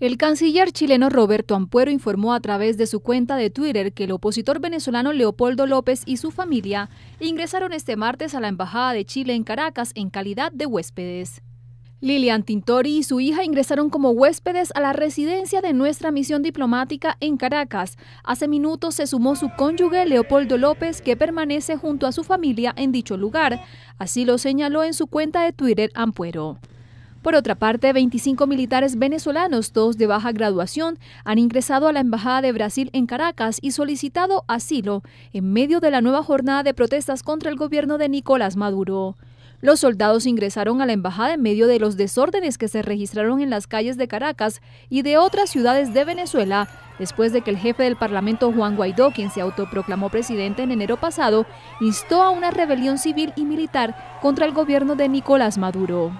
El canciller chileno Roberto Ampuero informó a través de su cuenta de Twitter que el opositor venezolano Leopoldo López y su familia ingresaron este martes a la Embajada de Chile en Caracas en calidad de huéspedes. Lilian Tintori y su hija ingresaron como huéspedes a la residencia de nuestra misión diplomática en Caracas. Hace minutos se sumó su cónyuge Leopoldo López, que permanece junto a su familia en dicho lugar. Así lo señaló en su cuenta de Twitter Ampuero. Por otra parte, 25 militares venezolanos, todos de baja graduación, han ingresado a la Embajada de Brasil en Caracas y solicitado asilo en medio de la nueva jornada de protestas contra el gobierno de Nicolás Maduro. Los soldados ingresaron a la embajada en medio de los desórdenes que se registraron en las calles de Caracas y de otras ciudades de Venezuela, después de que el jefe del Parlamento Juan Guaidó, quien se autoproclamó presidente en enero pasado, instó a una rebelión civil y militar contra el gobierno de Nicolás Maduro.